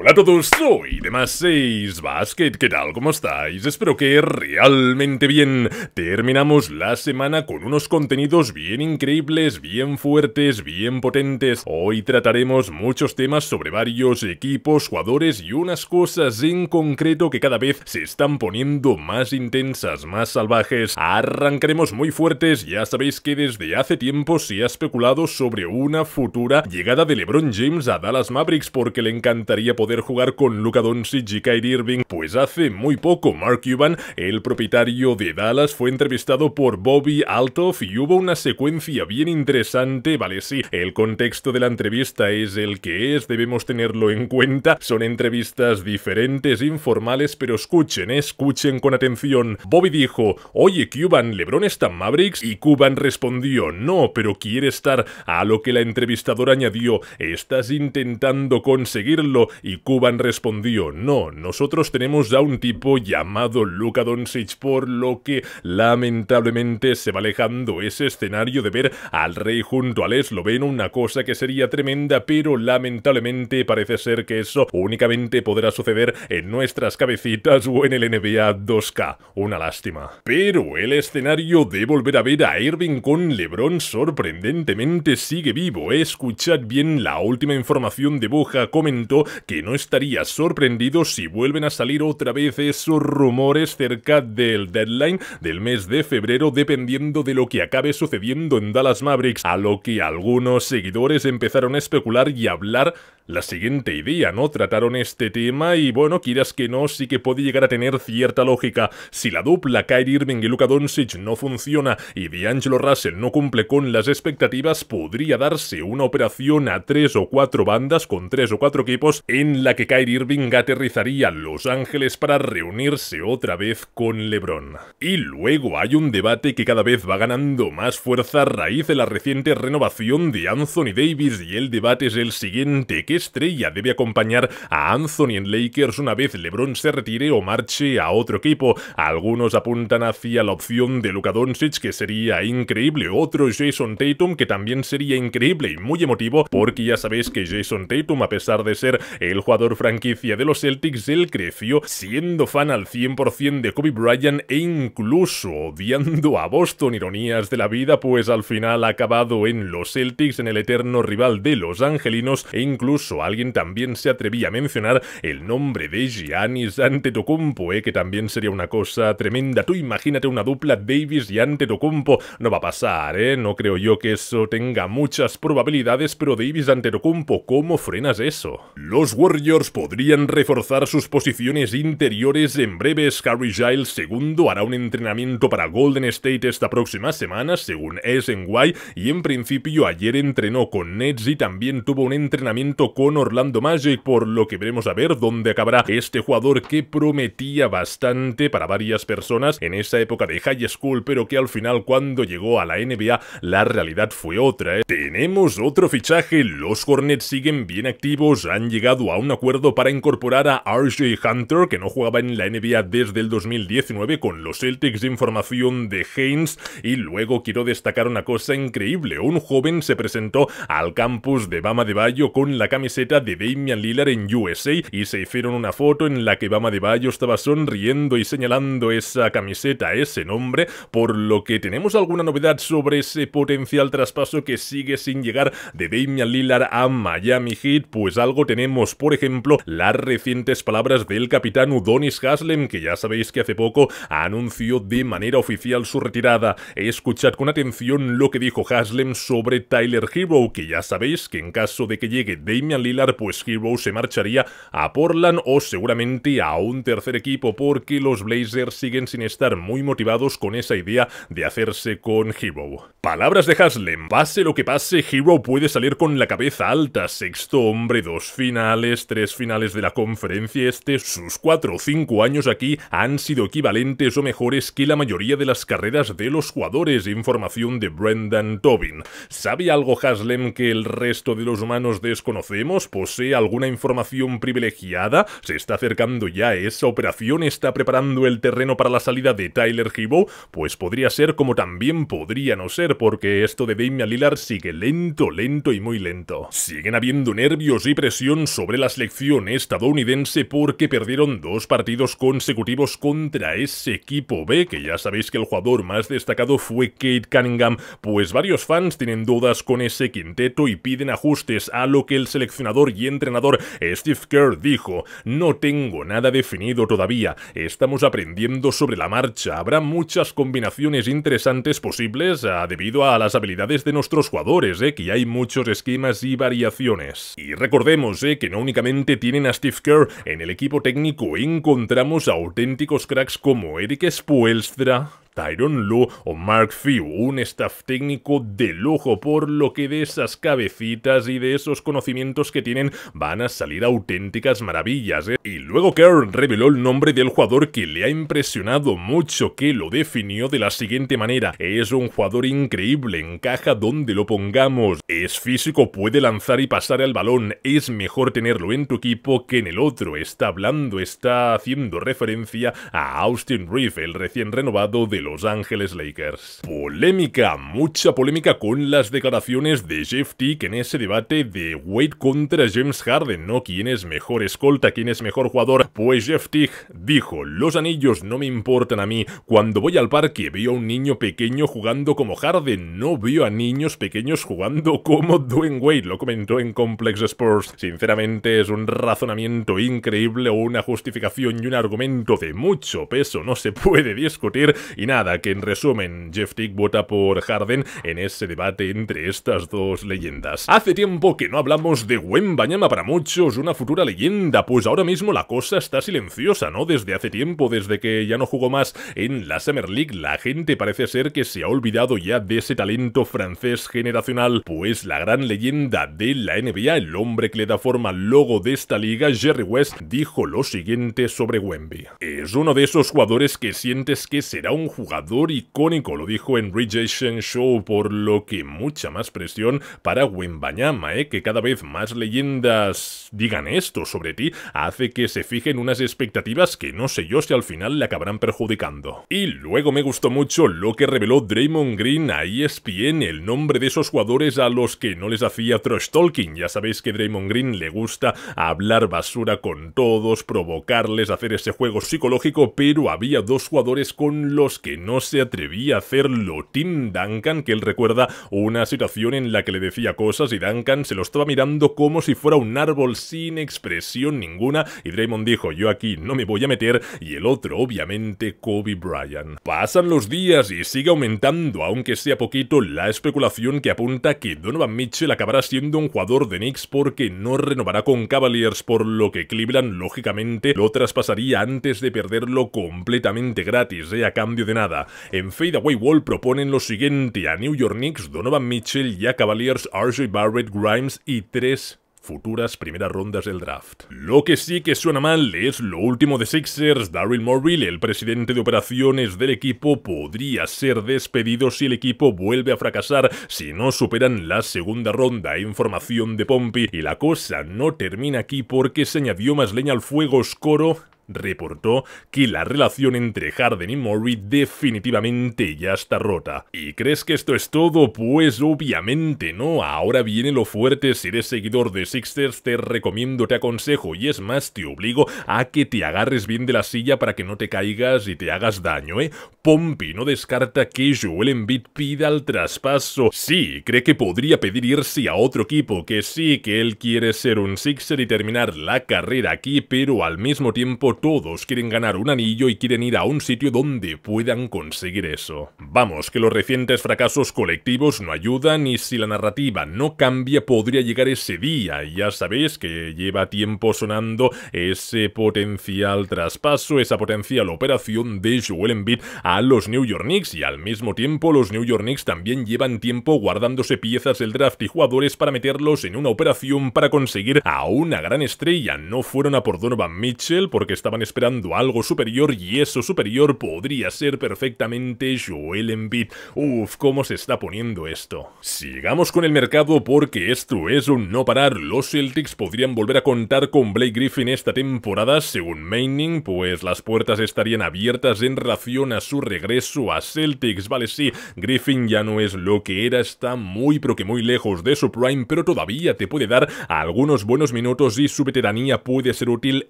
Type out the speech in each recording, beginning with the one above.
Hola a todos, soy más 6 Basket, ¿qué tal? ¿Cómo estáis? Espero que realmente bien. Terminamos la semana con unos contenidos bien increíbles, bien fuertes, bien potentes. Hoy trataremos muchos temas sobre varios equipos, jugadores y unas cosas en concreto que cada vez se están poniendo más intensas, más salvajes. Arrancaremos muy fuertes, ya sabéis que desde hace tiempo se ha especulado sobre una futura llegada de LeBron James a Dallas Mavericks porque le encantaría poder jugar con Luka Doncic y Kyrie Irving, pues hace muy poco Mark Cuban, el propietario de Dallas, fue entrevistado por Bobby Altoff y hubo una secuencia bien interesante, vale sí, el contexto de la entrevista es el que es, debemos tenerlo en cuenta, son entrevistas diferentes, informales, pero escuchen, escuchen con atención. Bobby dijo, oye Cuban, ¿Lebron está en Mavericks? Y Cuban respondió, no, pero quiere estar, a lo que la entrevistadora añadió, estás intentando conseguirlo y Cuban respondió, no, nosotros tenemos a un tipo llamado Luka Doncic, por lo que lamentablemente se va alejando ese escenario de ver al rey junto al esloveno, una cosa que sería tremenda, pero lamentablemente parece ser que eso únicamente podrá suceder en nuestras cabecitas o en el NBA 2K. Una lástima. Pero el escenario de volver a ver a Irving con LeBron sorprendentemente sigue vivo. Escuchad bien la última información de Boja comentó que no estaría sorprendido si vuelven a salir otra vez esos rumores cerca del deadline del mes de febrero dependiendo de lo que acabe sucediendo en Dallas Mavericks, a lo que algunos seguidores empezaron a especular y hablar la siguiente idea, ¿no? Trataron este tema y bueno, quieras que no, sí que puede llegar a tener cierta lógica. Si la dupla Kyrie Irving y Luka Doncic no funciona y D'Angelo Russell no cumple con las expectativas, podría darse una operación a tres o cuatro bandas con tres o cuatro equipos en la que Kyrie Irving aterrizaría a Los Ángeles para reunirse otra vez con LeBron. Y luego hay un debate que cada vez va ganando más fuerza a raíz de la reciente renovación de Anthony Davis y el debate es el siguiente, que estrella debe acompañar a Anthony en Lakers una vez LeBron se retire o marche a otro equipo. Algunos apuntan hacia la opción de Luka Doncic, que sería increíble. Otro Jason Tatum, que también sería increíble y muy emotivo, porque ya sabéis que Jason Tatum, a pesar de ser el jugador franquicia de los Celtics, él creció siendo fan al 100% de Kobe Bryant e incluso odiando a Boston. Ironías de la vida, pues al final ha acabado en los Celtics, en el eterno rival de los angelinos e incluso alguien también se atrevía a mencionar el nombre de Giannis Antetokounmpo, ¿eh? que también sería una cosa tremenda. Tú imagínate una dupla Davis y Antetokounmpo. No va a pasar, ¿eh? No creo yo que eso tenga muchas probabilidades, pero Davis Antetokounmpo, ¿cómo frenas eso? Los Warriors podrían reforzar sus posiciones interiores en breve. Harry Giles II hará un entrenamiento para Golden State esta próxima semana, según SNY, y en principio ayer entrenó con Nets y también tuvo un entrenamiento con Orlando Magic, por lo que veremos a ver dónde acabará este jugador que prometía bastante para varias personas en esa época de high school, pero que al final cuando llegó a la NBA la realidad fue otra. ¿eh? Tenemos otro fichaje, los Hornets siguen bien activos, han llegado a un acuerdo para incorporar a RJ Hunter, que no jugaba en la NBA desde el 2019 con los Celtics, de información de Haynes, y luego quiero destacar una cosa increíble, un joven se presentó al campus de Bama de Bayo con la camiseta de Damian Lillard en USA y se hicieron una foto en la que Bama de Bayo estaba sonriendo y señalando esa camiseta, ese nombre, por lo que tenemos alguna novedad sobre ese potencial traspaso que sigue sin llegar de Damian Lillard a Miami Heat, pues algo tenemos, por ejemplo, las recientes palabras del capitán Udonis Haslem, que ya sabéis que hace poco anunció de manera oficial su retirada. Escuchad con atención lo que dijo Haslem sobre Tyler Hero, que ya sabéis que en caso de que llegue Damian Damian Lillard, pues Hero se marcharía a Portland o seguramente a un tercer equipo porque los Blazers siguen sin estar muy motivados con esa idea de hacerse con Hero. Palabras de Haslem, pase lo que pase, Hero puede salir con la cabeza alta, sexto hombre, dos finales, tres finales de la conferencia este, sus cuatro o cinco años aquí han sido equivalentes o mejores que la mayoría de las carreras de los jugadores, información de Brendan Tobin. ¿Sabe algo Haslem que el resto de los humanos desconoce? posee alguna información privilegiada? ¿Se está acercando ya esa operación? ¿Está preparando el terreno para la salida de Tyler Hibou? Pues podría ser como también podría no ser, porque esto de Damian Lillard sigue lento, lento y muy lento. Siguen habiendo nervios y presión sobre la selección estadounidense porque perdieron dos partidos consecutivos contra ese equipo B, que ya sabéis que el jugador más destacado fue Kate Cunningham, pues varios fans tienen dudas con ese quinteto y piden ajustes a lo que el seleccionador y entrenador Steve Kerr dijo, no tengo nada definido todavía, estamos aprendiendo sobre la marcha, habrá muchas combinaciones interesantes posibles ah, debido a las habilidades de nuestros jugadores, eh, que hay muchos esquemas y variaciones. Y recordemos eh, que no únicamente tienen a Steve Kerr, en el equipo técnico encontramos a auténticos cracks como Eric Spoelstra, Tyron Lue o Mark Few, un staff técnico de lujo, por lo que de esas cabecitas y de esos conocimientos que tienen van a salir auténticas maravillas. ¿eh? Y luego Kerr reveló el nombre del jugador que le ha impresionado mucho, que lo definió de la siguiente manera. Es un jugador increíble, encaja donde lo pongamos, es físico, puede lanzar y pasar el balón, es mejor tenerlo en tu equipo que en el otro. Está hablando, está haciendo referencia a Austin Reeve, el recién renovado del los Ángeles Lakers. Polémica, mucha polémica con las declaraciones de Jeff Tick en ese debate de Wade contra James Harden, ¿no? ¿Quién es mejor escolta? ¿Quién es mejor jugador? Pues Jeff Tick dijo, los anillos no me importan a mí. Cuando voy al parque veo a un niño pequeño jugando como Harden, no veo a niños pequeños jugando como Dwayne Wade, lo comentó en Complex Sports. Sinceramente es un razonamiento increíble, o una justificación y un argumento de mucho peso, no se puede discutir y nada, que en resumen, Jeff Tick vota por Harden en ese debate entre estas dos leyendas. Hace tiempo que no hablamos de Wembañama para muchos, una futura leyenda, pues ahora mismo la cosa está silenciosa, ¿no? Desde hace tiempo, desde que ya no jugó más en la Summer League, la gente parece ser que se ha olvidado ya de ese talento francés generacional, pues la gran leyenda de la NBA, el hombre que le da forma al logo de esta liga, Jerry West, dijo lo siguiente sobre Wemby. Es uno de esos jugadores que sientes que será un jugador icónico, lo dijo en Rejection Show, por lo que mucha más presión para Wembanyama, ¿eh? que cada vez más leyendas digan esto sobre ti, hace que se fijen unas expectativas que no sé yo si al final le acabarán perjudicando. Y luego me gustó mucho lo que reveló Draymond Green a ESPN, el nombre de esos jugadores a los que no les hacía trash talking, ya sabéis que Draymond Green le gusta hablar basura con todos, provocarles, hacer ese juego psicológico, pero había dos jugadores con los que no se atrevía a hacerlo. Tim Duncan, que él recuerda una situación en la que le decía cosas y Duncan se lo estaba mirando como si fuera un árbol sin expresión ninguna y Draymond dijo yo aquí no me voy a meter y el otro obviamente Kobe Bryant. Pasan los días y sigue aumentando, aunque sea poquito, la especulación que apunta que Donovan Mitchell acabará siendo un jugador de Knicks porque no renovará con Cavaliers, por lo que Cleveland lógicamente lo traspasaría antes de perderlo completamente gratis, eh, a cambio de en En Fadeaway Wall proponen lo siguiente a New York Knicks, Donovan Mitchell, Jack Cavaliers, RJ Barrett, Grimes y tres futuras primeras rondas del draft. Lo que sí que suena mal es lo último de Sixers, Daryl Morrill, el presidente de operaciones del equipo, podría ser despedido si el equipo vuelve a fracasar si no superan la segunda ronda, información de Pompey, y la cosa no termina aquí porque se añadió más leña al fuego oscuro reportó que la relación entre Harden y Murray definitivamente ya está rota. ¿Y crees que esto es todo? Pues obviamente no, ahora viene lo fuerte, si eres seguidor de Sixers te recomiendo, te aconsejo y es más te obligo a que te agarres bien de la silla para que no te caigas y te hagas daño, ¿eh? Pompi no descarta que Joel Embiid pida el traspaso. Sí, cree que podría pedir irse a otro equipo, que sí, que él quiere ser un Sixer y terminar la carrera aquí, pero al mismo tiempo todos quieren ganar un anillo y quieren ir a un sitio donde puedan conseguir eso. Vamos, que los recientes fracasos colectivos no ayudan y si la narrativa no cambia podría llegar ese día. Ya sabéis que lleva tiempo sonando ese potencial traspaso, esa potencial operación de Joel Embiid a los New York Knicks y al mismo tiempo los New York Knicks también llevan tiempo guardándose piezas del draft y jugadores para meterlos en una operación para conseguir a una gran estrella. No fueron a por Donovan Mitchell porque está estaban esperando algo superior y eso superior podría ser perfectamente Joel Embiid. Uf, cómo se está poniendo esto. Sigamos con el mercado porque esto es un no parar. Los Celtics podrían volver a contar con Blake Griffin esta temporada, según Manning, pues las puertas estarían abiertas en relación a su regreso a Celtics. Vale, sí, Griffin ya no es lo que era, está muy pero que muy lejos de su prime, pero todavía te puede dar algunos buenos minutos y su veteranía puede ser útil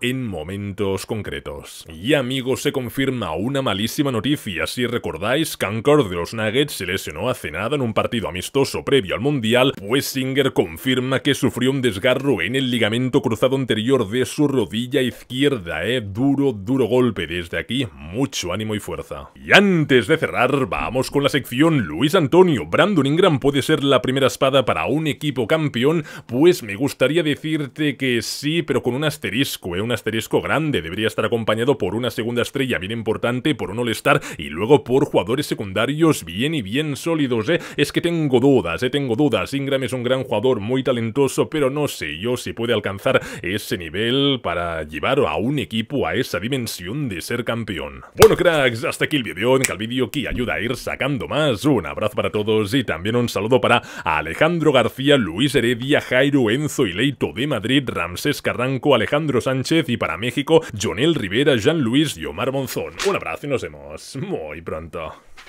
en momentos concretos. Y amigos, se confirma una malísima noticia. Si recordáis, Cancor de los Nuggets se lesionó hace nada en un partido amistoso previo al Mundial, pues Singer confirma que sufrió un desgarro en el ligamento cruzado anterior de su rodilla izquierda. Eh, duro, duro golpe. Desde aquí, mucho ánimo y fuerza. Y antes de cerrar, vamos con la sección Luis Antonio. Brandon Ingram puede ser la primera espada para un equipo campeón, pues me gustaría decirte que sí, pero con un asterisco, eh, un asterisco grande. Debería podría estar acompañado por una segunda estrella bien importante, por un All-Star y luego por jugadores secundarios bien y bien sólidos, ¿eh? Es que tengo dudas, ¿eh? Tengo dudas. Ingram es un gran jugador, muy talentoso, pero no sé yo si puede alcanzar ese nivel para llevar a un equipo a esa dimensión de ser campeón. Bueno, cracks, hasta aquí el vídeo. En el vídeo que ayuda a ir sacando más. Un abrazo para todos y también un saludo para Alejandro García, Luis Heredia, Jairo, Enzo y Leito de Madrid, Ramsés Carranco, Alejandro Sánchez y para México, Jonel Rivera, Jean Luis y Omar Monzón. Un abrazo y nos vemos muy pronto.